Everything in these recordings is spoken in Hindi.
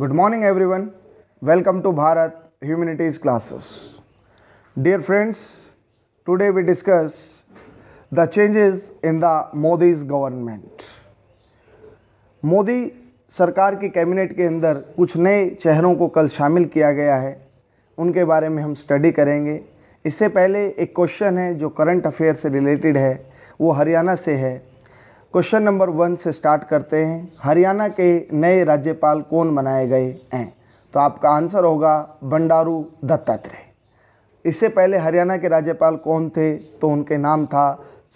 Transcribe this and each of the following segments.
good morning everyone welcome to Bharat humanities classes dear friends today we discuss the changes in the Modi's government Modi सरकार की कैबिनेट के अंदर कुछ नए चेहरों को कल शामिल किया गया है उनके बारे में हम स्टडी करेंगे इससे पहले एक क्वेश्चन है जो करंट अफेयर से रिलेटेड है वो हरियाणा से है क्वेश्चन नंबर वन से स्टार्ट करते हैं हरियाणा के नए राज्यपाल कौन बनाए गए हैं तो आपका आंसर होगा बंडारू दत्तात्रेय इससे पहले हरियाणा के राज्यपाल कौन थे तो उनके नाम था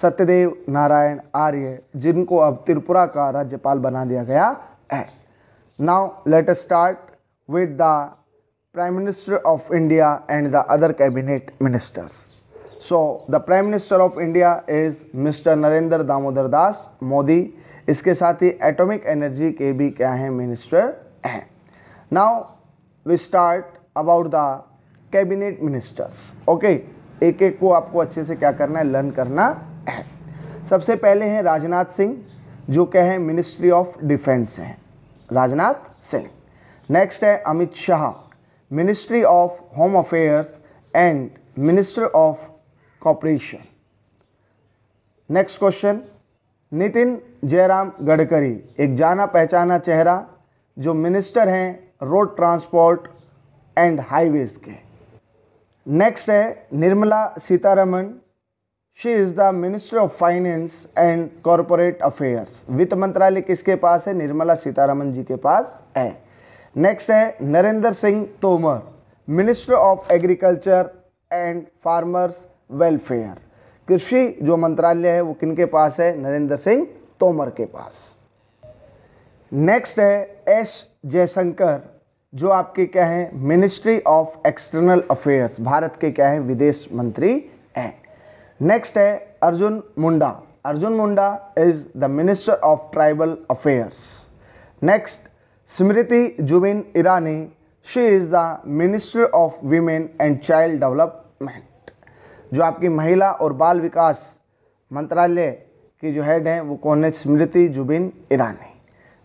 सत्यदेव नारायण आर्य जिनको अब त्रिपुरा का राज्यपाल बना दिया गया है now let start with the prime minister of India and the other cabinet ministers so the prime minister of India is mister Narendra Damodar Das Modi इसके साथ ही एटॉमिक एनर्जी के भी क्या हैं मिनिस्टर हैं now we start about the cabinet ministers okay एक एक को आपको अच्छे से क्या करना है लर्न करना है सबसे पहले हैं राजनाथ सिंह जो क्या है मिनिस्ट्री ऑफ डिफेंस हैं राजनाथ सिंह नेक्स्ट है Amit Shah ministry of home affairs and minister of cooperation next question Nitin Jairam Gadkari एक जाना पहचाना चेहरा जो मिनिस्टर हैं रोड ट्रांसपोर्ट एंड हाईवेज के नेक्स्ट है Nirmala Sitharaman she is the minister of finance and corporate affairs वित्त मंत्रालय किसके पास है निर्मला सीतारमन जी के पास है नेक्स्ट है Narendra Singh Tomar minister of agriculture and farmers welfare कृषि जो मंत्रालय है वो किन के पास है नरेंद्र सिंह तोमर के पास नेक्स्ट है एस जयशंकर जो आपके क्या है ministry of external affairs Bharat के क्या है विदेश मंत्री हैं नेक्स्ट है Arjun Munda Arjun Munda is the minister of tribal affairs next Smriti Zubin Irani she is the minister of women and child development जो आपकी महिला और बाल विकास मंत्रालय की जो हेड हैं वो कौन है स्मृति जुबिन ईरानी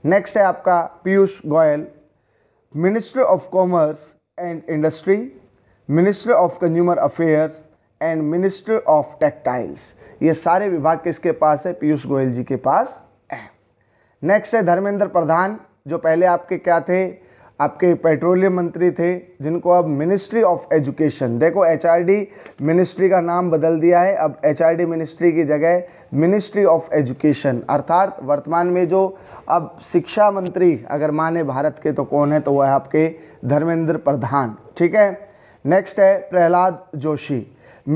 नेक्स्ट है आपका Piyush Goyal minister of commerce and industry minister of consumer affairs and minister of textiles ये सारे विभाग किसके पास है पीयूष गोयल जी के पास है नेक्स्ट है धर्मेंद्र प्रधान जो पहले आपके क्या थे आपके पेट्रोलियम मंत्री थे जिनको अब मिनिस्ट्री ऑफ एजुकेशन देखो एचआरडी मिनिस्ट्री का नाम बदल दिया है अब एचआरडी मिनिस्ट्री की जगह मिनिस्ट्री ऑफ एजुकेशन अर्थात वर्तमान में जो अब शिक्षा मंत्री अगर माने भारत के तो कौन है तो वह आपके धर्मेंद्र प्रधान ठीक है नेक्स्ट है Pralhad Joshi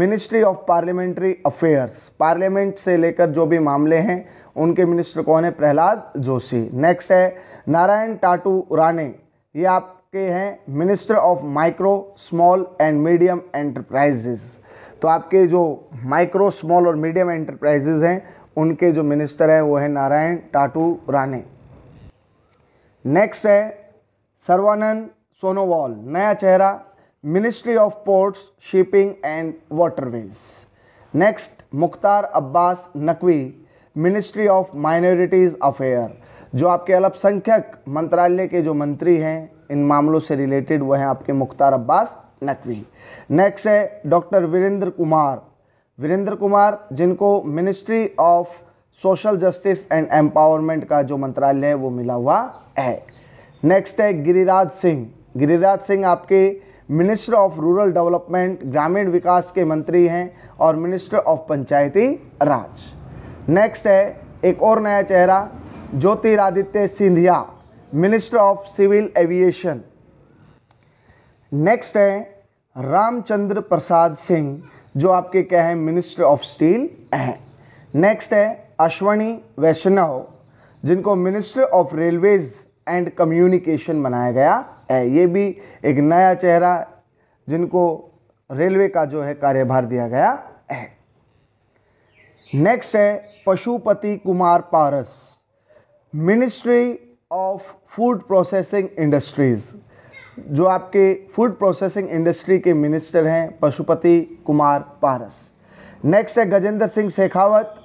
ministry of parliamentary affairs parliament से लेकर जो भी मामले हैं उनके मिनिस्टर कौन है प्रहलाद जोशी नेक्स्ट है नारायण टाटू राणे ये आपके हैं minister of micro small and medium enterprises तो आपके जो माइक्रो स्मॉल और मीडियम एंटरप्राइजेज़ हैं उनके जो मिनिस्टर हैं वो हैं नारायण टाटू राणे नेक्स्ट है सर्वानंद सोनोवाल नया चेहरा ministry of ports shipping and waterways next Mukhtar Abbas Naqvi ministry of minorities affair जो आपके अल्पसंख्यक मंत्रालय के जो मंत्री हैं इन मामलों से रिलेटेड वह हैं आपके मुख्तार अब्बास नकवी नेक्स्ट है डॉक्टर वीरेंद्र कुमार वीरेंद्र कुमार जिनको ministry of social justice and empowerment का जो मंत्रालय है वो मिला हुआ है नेक्स्ट है गिरिराज सिंह गिरिराज सिंह आपके मिनिस्टर ऑफ रूरल डेवलपमेंट ग्रामीण विकास के मंत्री हैं और minister of panchayati raj next है एक और नया चेहरा Jyotiraditya Scindia minister of civil aviation next है रामचंद्र प्रसाद सिंह जो आपके क्या है मिनिस्टर ऑफ स्टील हैं नेक्स्ट है अश्वनी वैष्णव जिनको minister of railways and communication बनाया गया है ये भी एक नया चेहरा जिनको रेलवे का जो है कार्यभार दिया गया है नेक्स्ट है Pashupati Kumar Paras ministry of food processing industries जो आपके फूड प्रोसेसिंग इंडस्ट्री के मिनिस्टर हैं पशुपति कुमार पारस नेक्स्ट है गजेंद्र सिंह शेखावत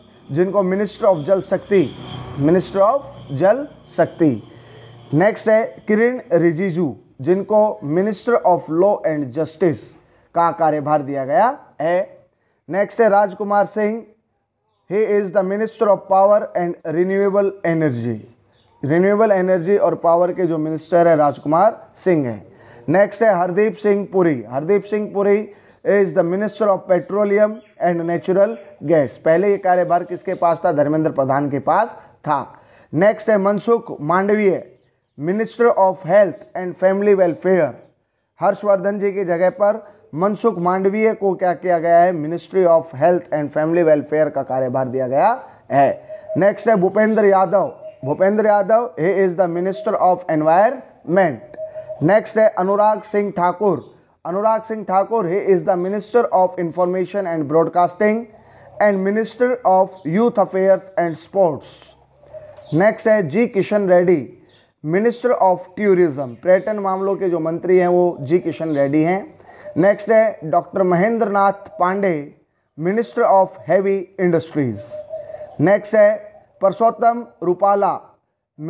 जिनको मिनिस्टर ऑफ जल शक्ति मिनिस्टर ऑफ जल शक्ति नेक्स्ट है किरण रिजिजू जिनको minister of law and justice का कार्यभार दिया गया है नेक्स्ट है Rajkumar Singh he is the minister of power and renewable energy renewable energy और पावर के जो मिनिस्टर है राजकुमार सिंह हैं नेक्स्ट है Hardeep Singh Puri Hardeep Singh Puri is the minister of petroleum and natural gas पहले ये कार्यभार किसके पास था धर्मेंद्र प्रधान के पास था नेक्स्ट है Mansukh Mandaviya minister of health and family welfare Harshvardhan ji की जगह पर मनसुख मांडवीय को क्या किया गया है ministry of health and family welfare का कार्यभार दिया गया है नेक्स्ट है Bhupender Yadav Bhupender Yadav he is the minister of environment next है Anurag Singh Thakur Anurag Singh Thakur he is the minister of information and broadcasting and minister of youth affairs and sports next है G Kishan Reddy minister of tourism पर्यटन मामलों के जो मंत्री हैं वो जी किशन रेड्डी हैं नेक्स्ट है doctor Mahendra Nath Pandey minister of heavy industries next है Parshottam Rupala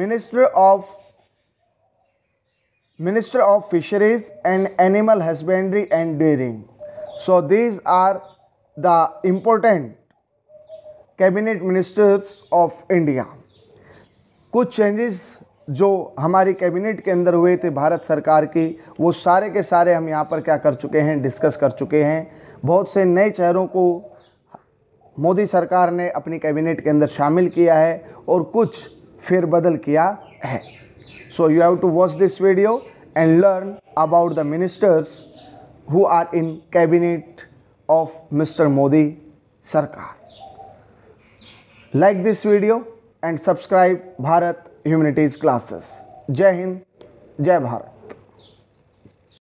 minister of minister of fisheries and animal husbandry and dairying so these are the important cabinet ministers of India कुछ चेंजेस जो हमारी कैबिनेट के अंदर हुए थे भारत सरकार की वो सारे के सारे हम यहाँ पर क्या कर चुके हैं डिस्कस कर चुके हैं बहुत से नए चेहरों को मोदी सरकार ने अपनी कैबिनेट के अंदर शामिल किया है और कुछ फेरबदल किया है so you have to watch this video and learn about the ministers who are in cabinet of mister Modi सरकार like this video and subscribe Bharat humanities classes जय हिंद जय भारत